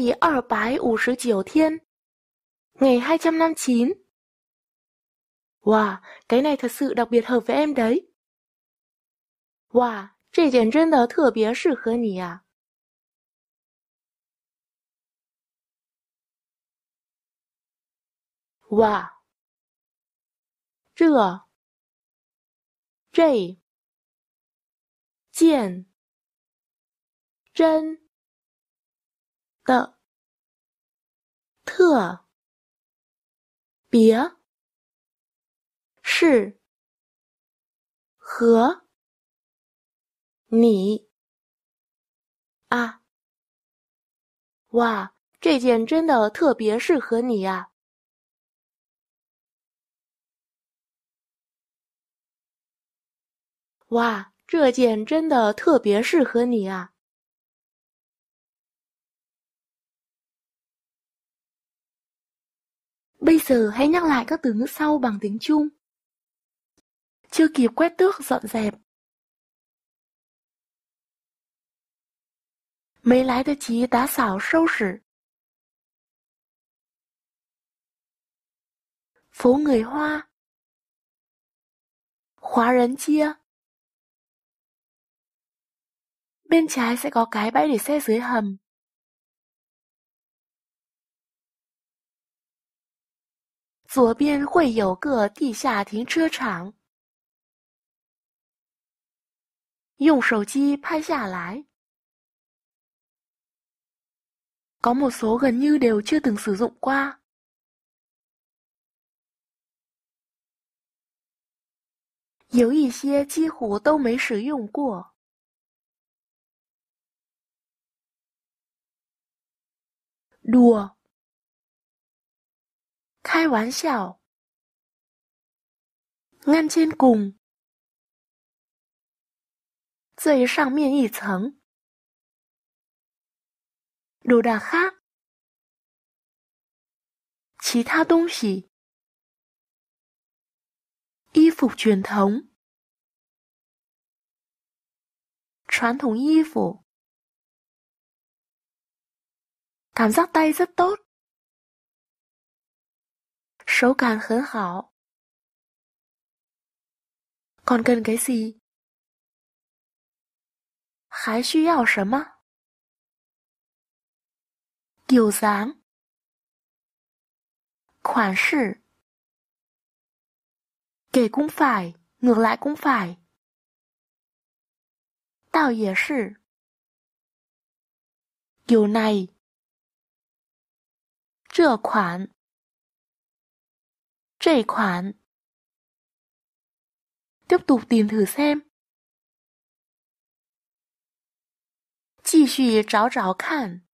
第二百五十九 thiên Ngày 259 Wow, cái này thật sự đặc biệt hợp với em đấy. Wow, 这简真的特别适合你呀、啊。哇，这这件真。的特别是和你啊！哇，这件真的特别适合你呀！哇，这件真的特别适合你呀！Bây giờ hãy nhắc lại các từ ngữ sau bằng tiếng Trung. Chưa kịp quét tước dọn dẹp. Mấy lái được chí đá xảo sâu sử. Phố người Hoa Khóa rấn chia Bên trái sẽ có cái bãi để xe dưới hầm 左边会有个地下停车场，用手机拍下来。有，一些几乎都没使用过。有，一些几乎都没使用过。đua 开玩笑，ngăn trên cùng，最上面一层，đồ đạc khác，其他东西，衣服 truyền thống，传统衣服。Cảm giác tay rất tốt. 手感很好。Còn cần cái gì? Hái phải, ngược lại cũng phải. Tạo khoản tiếp tục tìm thử xem. 继续找找看。